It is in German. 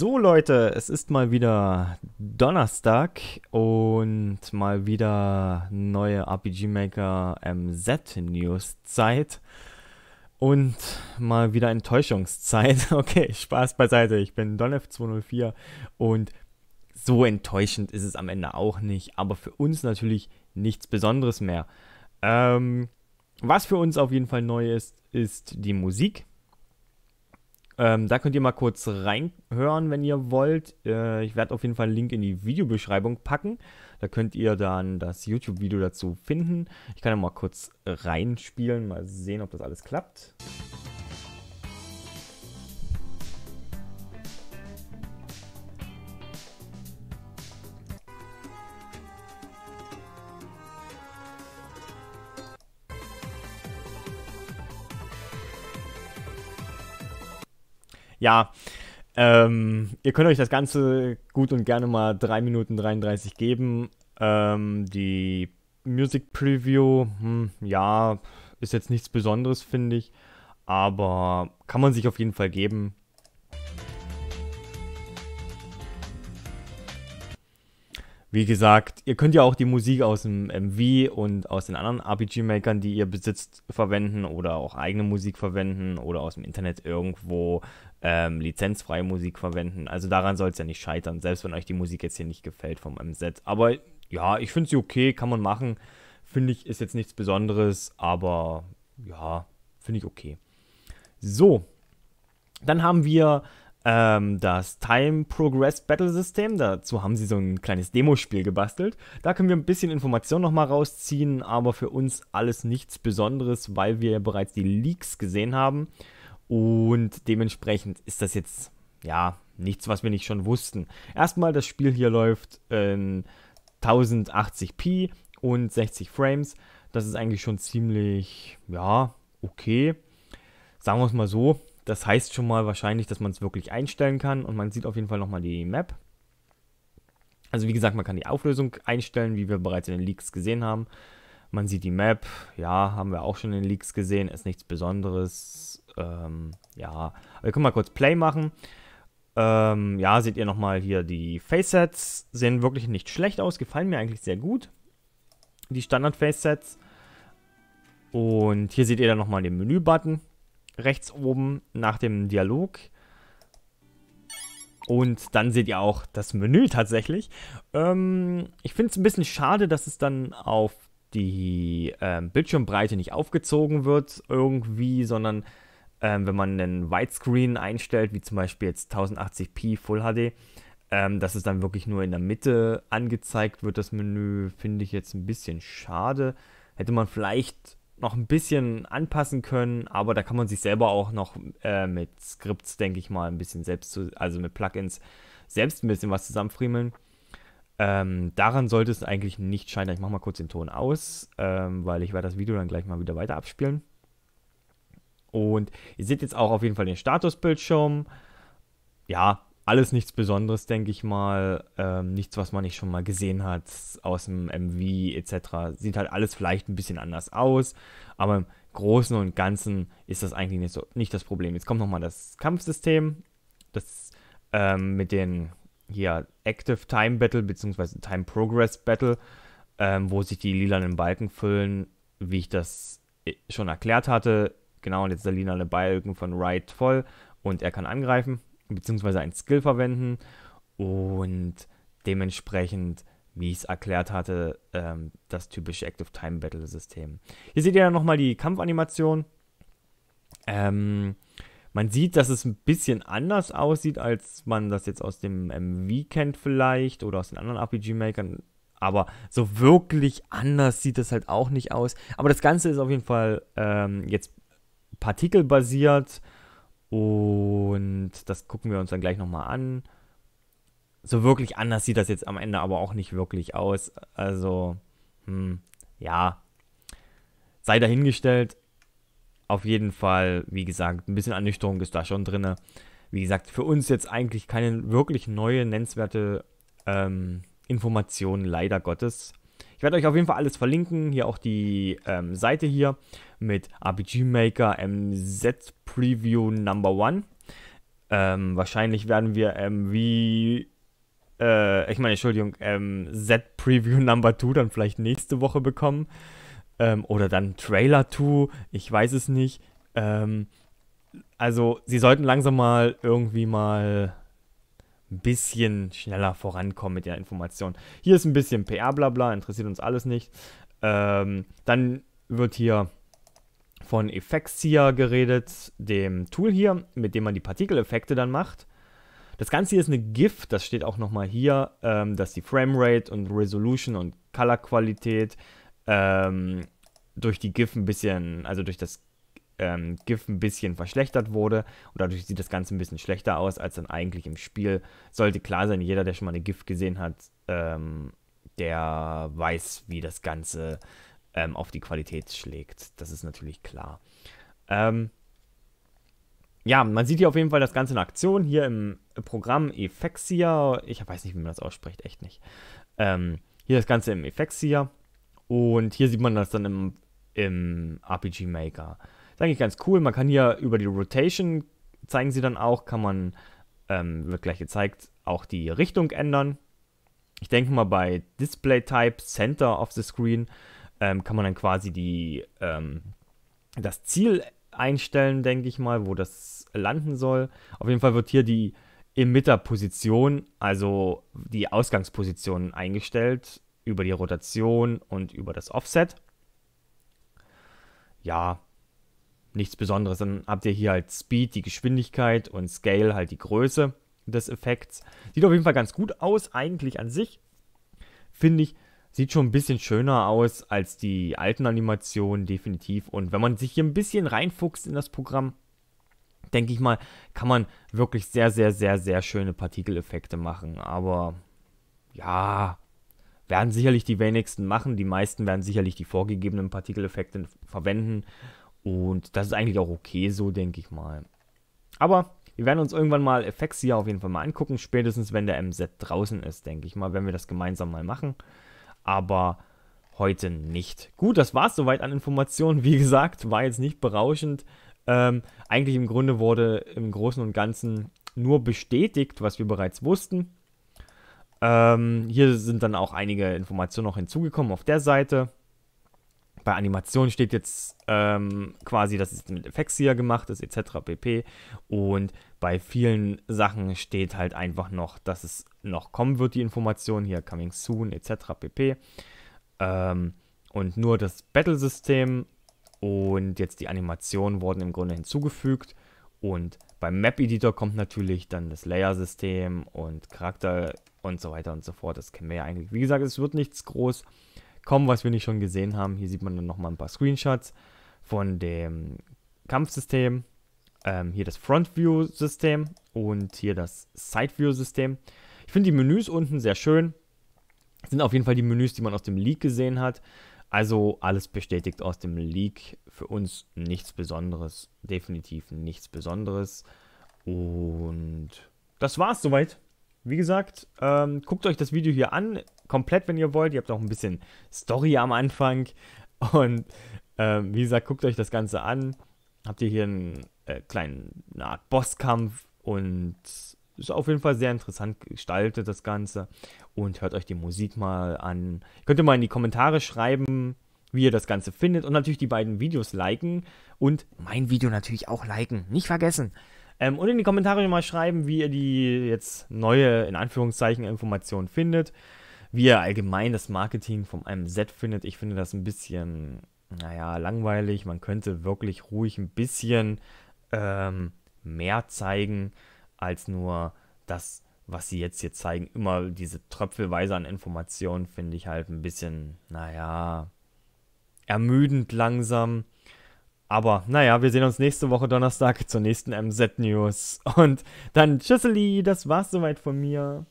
So Leute, es ist mal wieder Donnerstag und mal wieder neue RPG Maker MZ News Zeit und mal wieder Enttäuschungszeit. Okay, Spaß beiseite, ich bin donnef 204 und so enttäuschend ist es am Ende auch nicht, aber für uns natürlich nichts Besonderes mehr. Ähm, was für uns auf jeden Fall neu ist, ist die Musik. Ähm, da könnt ihr mal kurz reinhören, wenn ihr wollt. Äh, ich werde auf jeden Fall einen Link in die Videobeschreibung packen. Da könnt ihr dann das YouTube-Video dazu finden. Ich kann ja mal kurz reinspielen, mal sehen, ob das alles klappt. ja, ähm, ihr könnt euch das Ganze gut und gerne mal 3 Minuten 33 geben. Ähm, die Music Preview, hm, ja, ist jetzt nichts Besonderes, finde ich. Aber kann man sich auf jeden Fall geben. Wie gesagt, ihr könnt ja auch die Musik aus dem MV und aus den anderen RPG-Makern, die ihr besitzt, verwenden oder auch eigene Musik verwenden oder aus dem Internet irgendwo ähm, lizenzfreie Musik verwenden. Also daran soll es ja nicht scheitern, selbst wenn euch die Musik jetzt hier nicht gefällt vom MZ. Aber ja, ich finde sie okay, kann man machen. Finde ich, ist jetzt nichts Besonderes, aber ja, finde ich okay. So, dann haben wir ähm, das Time Progress Battle System. Dazu haben sie so ein kleines Demospiel gebastelt. Da können wir ein bisschen Informationen nochmal rausziehen, aber für uns alles nichts Besonderes, weil wir ja bereits die Leaks gesehen haben. Und dementsprechend ist das jetzt, ja, nichts, was wir nicht schon wussten. Erstmal, das Spiel hier läuft in 1080p und 60 Frames. Das ist eigentlich schon ziemlich, ja, okay. Sagen wir es mal so, das heißt schon mal wahrscheinlich, dass man es wirklich einstellen kann und man sieht auf jeden Fall nochmal die Map. Also wie gesagt, man kann die Auflösung einstellen, wie wir bereits in den Leaks gesehen haben. Man sieht die Map, ja, haben wir auch schon in den Leaks gesehen, ist nichts Besonderes. Ähm, ja, wir können mal kurz Play machen. Ähm, ja, seht ihr nochmal hier die Face-Sets, sehen wirklich nicht schlecht aus, gefallen mir eigentlich sehr gut. Die Standard-Face-Sets. Und hier seht ihr dann nochmal den Menü-Button rechts oben nach dem Dialog. Und dann seht ihr auch das Menü tatsächlich. Ähm, ich finde es ein bisschen schade, dass es dann auf die äh, Bildschirmbreite nicht aufgezogen wird irgendwie, sondern ähm, wenn man einen Widescreen einstellt, wie zum Beispiel jetzt 1080p Full HD, ähm, dass es dann wirklich nur in der Mitte angezeigt wird, das Menü, finde ich jetzt ein bisschen schade. Hätte man vielleicht noch ein bisschen anpassen können, aber da kann man sich selber auch noch äh, mit Skripts, denke ich mal, ein bisschen selbst, zu, also mit Plugins selbst ein bisschen was zusammenfriemeln. Ähm, daran sollte es eigentlich nicht scheitern. Ich mache mal kurz den Ton aus, ähm, weil ich werde das Video dann gleich mal wieder weiter abspielen. Und ihr seht jetzt auch auf jeden Fall den Statusbildschirm. Ja, alles nichts Besonderes, denke ich mal. Ähm, nichts, was man nicht schon mal gesehen hat aus dem MV etc. Sieht halt alles vielleicht ein bisschen anders aus, aber im Großen und Ganzen ist das eigentlich nicht, so, nicht das Problem. Jetzt kommt nochmal das Kampfsystem, das ähm, mit den hier Active Time Battle bzw. Time Progress Battle, ähm, wo sich die lilanen Balken füllen, wie ich das äh, schon erklärt hatte. Genau, und jetzt ist der lilane Balken von Wright voll und er kann angreifen beziehungsweise ein Skill verwenden und dementsprechend, wie ich es erklärt hatte, ähm, das typische Active Time Battle System. Hier seht ihr dann nochmal die Kampfanimation. Ähm, man sieht, dass es ein bisschen anders aussieht, als man das jetzt aus dem MV kennt vielleicht oder aus den anderen RPG-Makern. Aber so wirklich anders sieht es halt auch nicht aus. Aber das Ganze ist auf jeden Fall ähm, jetzt partikelbasiert und das gucken wir uns dann gleich nochmal an. So wirklich anders sieht das jetzt am Ende aber auch nicht wirklich aus. Also, hm, ja. Sei dahingestellt. Auf jeden Fall, wie gesagt, ein bisschen Ernüchterung ist da schon drin. Wie gesagt, für uns jetzt eigentlich keine wirklich neue, nennenswerte ähm, Information, leider Gottes. Ich werde euch auf jeden Fall alles verlinken. Hier auch die ähm, Seite hier mit RPG Maker MZ Preview Number 1. Ähm, wahrscheinlich werden wir ähm, wie, äh, ich meine, Entschuldigung, ähm, Z-Preview Number 2 dann vielleicht nächste Woche bekommen. Ähm, oder dann Trailer 2, ich weiß es nicht. Ähm, also, sie sollten langsam mal irgendwie mal ein bisschen schneller vorankommen mit der Information. Hier ist ein bisschen PR-Blabla, interessiert uns alles nicht. Ähm, dann wird hier von Effektzieher geredet, dem Tool hier, mit dem man die Partikeleffekte dann macht. Das Ganze hier ist eine GIF, das steht auch nochmal hier, ähm, dass die Framerate und Resolution und Colorqualität ähm, durch die GIF ein bisschen, also durch das ähm, GIF ein bisschen verschlechtert wurde und dadurch sieht das Ganze ein bisschen schlechter aus, als dann eigentlich im Spiel. Sollte klar sein, jeder, der schon mal eine GIF gesehen hat, ähm, der weiß, wie das Ganze äh, ähm, auf die Qualität schlägt. Das ist natürlich klar. Ähm, ja, man sieht hier auf jeden Fall das Ganze in Aktion. Hier im Programm Effexia. Ich weiß nicht, wie man das ausspricht, echt nicht. Ähm, hier das Ganze im Effexia. Und hier sieht man das dann im, im RPG Maker. Das ist eigentlich ganz cool. Man kann hier über die Rotation, zeigen sie dann auch, kann man, ähm, wird gleich gezeigt, auch die Richtung ändern. Ich denke mal bei Display Type, Center of the Screen, ähm, kann man dann quasi die, ähm, das Ziel einstellen, denke ich mal, wo das landen soll. Auf jeden Fall wird hier die Emitterposition, also die Ausgangsposition eingestellt über die Rotation und über das Offset. Ja, nichts Besonderes. Dann habt ihr hier halt Speed, die Geschwindigkeit und Scale, halt die Größe des Effekts. Sieht auf jeden Fall ganz gut aus, eigentlich an sich. Finde ich, Sieht schon ein bisschen schöner aus als die alten Animationen, definitiv. Und wenn man sich hier ein bisschen reinfuchst in das Programm, denke ich mal, kann man wirklich sehr, sehr, sehr, sehr schöne Partikeleffekte machen. Aber ja, werden sicherlich die wenigsten machen. Die meisten werden sicherlich die vorgegebenen Partikeleffekte verwenden. Und das ist eigentlich auch okay so, denke ich mal. Aber wir werden uns irgendwann mal Effects hier auf jeden Fall mal angucken. Spätestens, wenn der MZ draußen ist, denke ich mal, wenn wir das gemeinsam mal machen aber heute nicht. Gut, das war es soweit an Informationen. Wie gesagt, war jetzt nicht berauschend. Ähm, eigentlich im Grunde wurde im Großen und Ganzen nur bestätigt, was wir bereits wussten. Ähm, hier sind dann auch einige Informationen noch hinzugekommen auf der Seite bei Animation steht jetzt ähm, quasi, dass es mit Effects hier gemacht ist, etc. pp. Und bei vielen Sachen steht halt einfach noch, dass es noch kommen wird, die Information hier, coming soon, etc. pp. Ähm, und nur das Battle-System und jetzt die Animation wurden im Grunde hinzugefügt. Und beim Map-Editor kommt natürlich dann das Layer-System und Charakter und so weiter und so fort. Das kennen wir ja eigentlich. Wie gesagt, es wird nichts groß kaum was wir nicht schon gesehen haben. Hier sieht man dann nochmal ein paar Screenshots von dem Kampfsystem. Ähm, hier das Front-View-System und hier das Side-View-System. Ich finde die Menüs unten sehr schön. sind auf jeden Fall die Menüs, die man aus dem Leak gesehen hat. Also alles bestätigt aus dem Leak. Für uns nichts Besonderes. Definitiv nichts Besonderes. Und das war's soweit. Wie gesagt, ähm, guckt euch das Video hier an, komplett, wenn ihr wollt. Ihr habt auch ein bisschen Story am Anfang. Und ähm, wie gesagt, guckt euch das Ganze an. Habt ihr hier einen äh, kleinen, Art Bosskampf und ist auf jeden Fall sehr interessant gestaltet, das Ganze. Und hört euch die Musik mal an. Könnt ihr mal in die Kommentare schreiben, wie ihr das Ganze findet. Und natürlich die beiden Videos liken. Und mein Video natürlich auch liken. Nicht vergessen. Ähm, und in die Kommentare mal schreiben, wie ihr die jetzt neue, in Anführungszeichen, Information findet. Wie ihr allgemein das Marketing von einem Set findet. Ich finde das ein bisschen, naja, langweilig. Man könnte wirklich ruhig ein bisschen ähm, mehr zeigen, als nur das, was sie jetzt hier zeigen. Immer diese Tröpfelweise an Informationen finde ich halt ein bisschen, naja, ermüdend langsam. Aber naja, wir sehen uns nächste Woche Donnerstag zur nächsten MZ-News. Und dann tschüsseli, das war's soweit von mir.